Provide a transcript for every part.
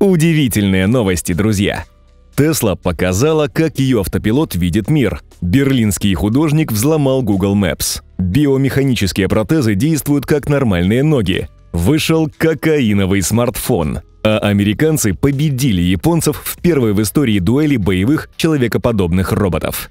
Удивительные новости, друзья! Тесла показала, как ее автопилот видит мир. Берлинский художник взломал Google Maps. Биомеханические протезы действуют как нормальные ноги. Вышел кокаиновый смартфон. А американцы победили японцев в первой в истории дуэли боевых человекоподобных роботов.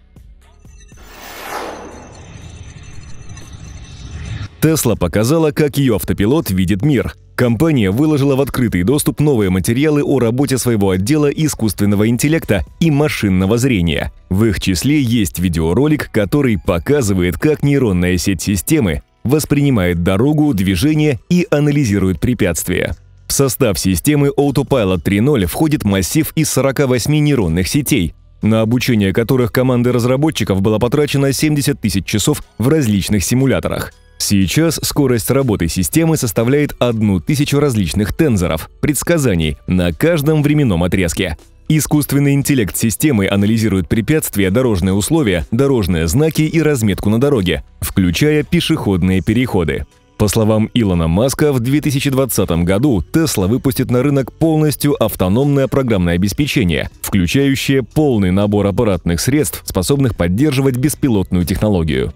Тесла показала, как ее автопилот видит мир. Компания выложила в открытый доступ новые материалы о работе своего отдела искусственного интеллекта и машинного зрения. В их числе есть видеоролик, который показывает, как нейронная сеть системы воспринимает дорогу, движение и анализирует препятствия. В состав системы Autopilot 3.0 входит массив из 48 нейронных сетей, на обучение которых команды разработчиков было потрачено 70 тысяч часов в различных симуляторах. Сейчас скорость работы системы составляет одну тысячу различных тензоров, предсказаний на каждом временном отрезке. Искусственный интеллект системы анализирует препятствия, дорожные условия, дорожные знаки и разметку на дороге, включая пешеходные переходы. По словам Илона Маска, в 2020 году Tesla выпустит на рынок полностью автономное программное обеспечение, включающее полный набор аппаратных средств, способных поддерживать беспилотную технологию.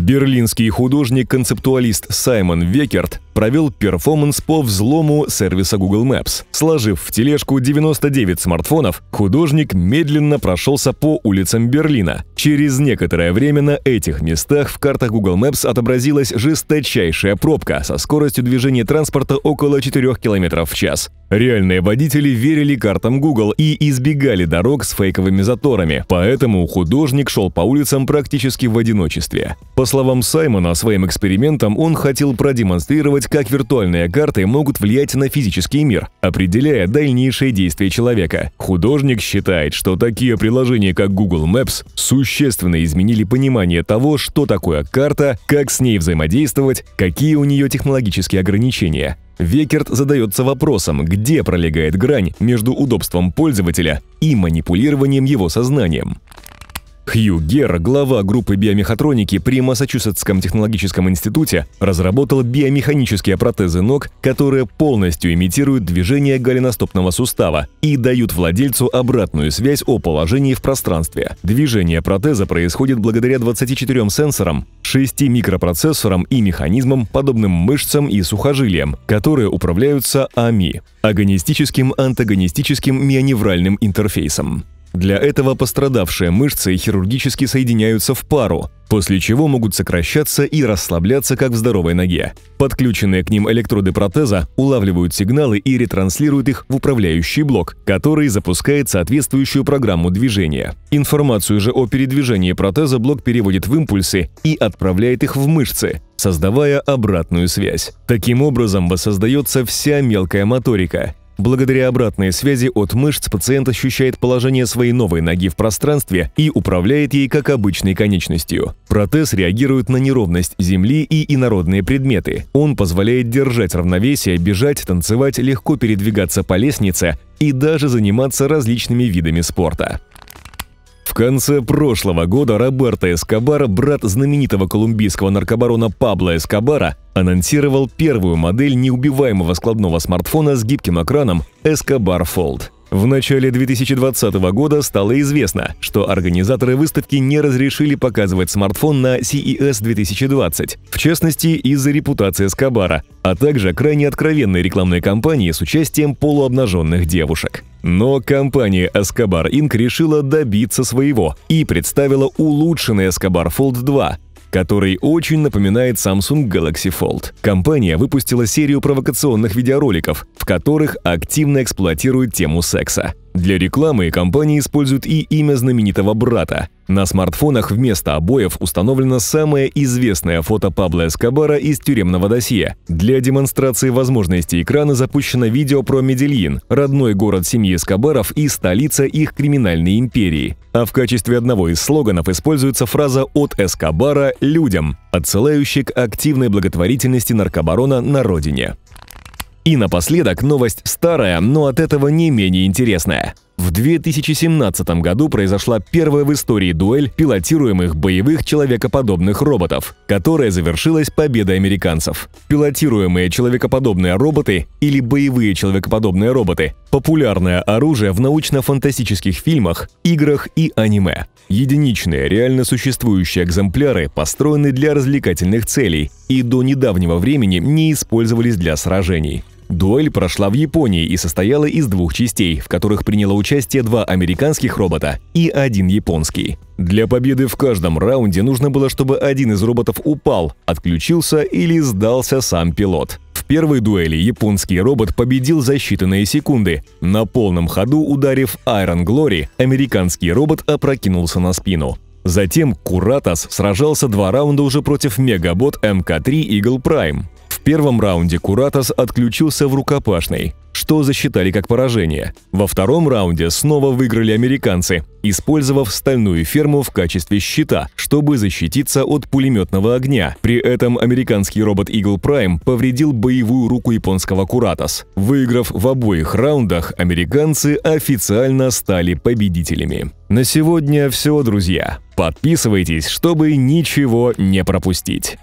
Берлинский художник-концептуалист Саймон Векерт провел перформанс по взлому сервиса Google Maps. Сложив в тележку 99 смартфонов, художник медленно прошелся по улицам Берлина. Через некоторое время на этих местах в картах Google Maps отобразилась жесточайшая пробка со скоростью движения транспорта около 4 км в час. Реальные водители верили картам Google и избегали дорог с фейковыми заторами, поэтому художник шел по улицам практически в одиночестве. По словам Саймона, своим экспериментом он хотел продемонстрировать показать, как виртуальные карты могут влиять на физический мир, определяя дальнейшие действия человека. Художник считает, что такие приложения, как Google Maps, существенно изменили понимание того, что такое карта, как с ней взаимодействовать, какие у нее технологические ограничения. Векерт задается вопросом, где пролегает грань между удобством пользователя и манипулированием его сознанием. Хью Гер, глава группы биомехатроники при Массачусетском технологическом институте, разработал биомеханические протезы ног, которые полностью имитируют движение голеностопного сустава и дают владельцу обратную связь о положении в пространстве. Движение протеза происходит благодаря 24 сенсорам, 6 микропроцессорам и механизмам, подобным мышцам и сухожилиям, которые управляются АМИ – агонистическим антагонистическим мионевральным интерфейсом. Для этого пострадавшие мышцы хирургически соединяются в пару, после чего могут сокращаться и расслабляться, как в здоровой ноге. Подключенные к ним электроды протеза улавливают сигналы и ретранслируют их в управляющий блок, который запускает соответствующую программу движения. Информацию же о передвижении протеза блок переводит в импульсы и отправляет их в мышцы, создавая обратную связь. Таким образом воссоздается вся мелкая моторика, Благодаря обратной связи от мышц пациент ощущает положение своей новой ноги в пространстве и управляет ей как обычной конечностью. Протез реагирует на неровность земли и инородные предметы. Он позволяет держать равновесие, бежать, танцевать, легко передвигаться по лестнице и даже заниматься различными видами спорта. В конце прошлого года Роберто Эскобар, брат знаменитого колумбийского наркобарона Пабло Эскобара, анонсировал первую модель неубиваемого складного смартфона с гибким экраном Эскобар Fold. В начале 2020 года стало известно, что организаторы выставки не разрешили показывать смартфон на CES 2020, в частности из-за репутации Эскобара, а также крайне откровенной рекламной кампании с участием полуобнаженных девушек. Но компания Escobar Inc. решила добиться своего и представила улучшенный Escobar Fold 2, который очень напоминает Samsung Galaxy Fold. Компания выпустила серию провокационных видеороликов, в которых активно эксплуатирует тему секса. Для рекламы компания использует и имя знаменитого брата. На смартфонах вместо обоев установлено самое известное фото Пабло Эскобара из тюремного досье. Для демонстрации возможностей экрана запущено видео про Медельин, родной город семьи Эскобаров и столица их криминальной империи. А в качестве одного из слоганов используется фраза «от Эскобара людям», отсылающая к активной благотворительности наркобарона на родине. И напоследок новость старая, но от этого не менее интересная. В 2017 году произошла первая в истории дуэль пилотируемых боевых человекоподобных роботов, которая завершилась победой американцев. Пилотируемые человекоподобные роботы или боевые человекоподобные роботы – популярное оружие в научно-фантастических фильмах, играх и аниме. Единичные, реально существующие экземпляры построены для развлекательных целей и до недавнего времени не использовались для сражений. Дуэль прошла в Японии и состояла из двух частей, в которых приняло участие два американских робота и один японский. Для победы в каждом раунде нужно было, чтобы один из роботов упал, отключился или сдался сам пилот. В первой дуэли японский робот победил за считанные секунды. На полном ходу ударив Iron Glory, американский робот опрокинулся на спину. Затем Куратас сражался два раунда уже против Мегабот МК-3 Eagle Prime первом раунде Куратас отключился в рукопашной, что засчитали как поражение. Во втором раунде снова выиграли американцы, использовав стальную ферму в качестве щита, чтобы защититься от пулеметного огня. При этом американский робот Eagle Prime повредил боевую руку японского Куратас. Выиграв в обоих раундах, американцы официально стали победителями. На сегодня все, друзья. Подписывайтесь, чтобы ничего не пропустить.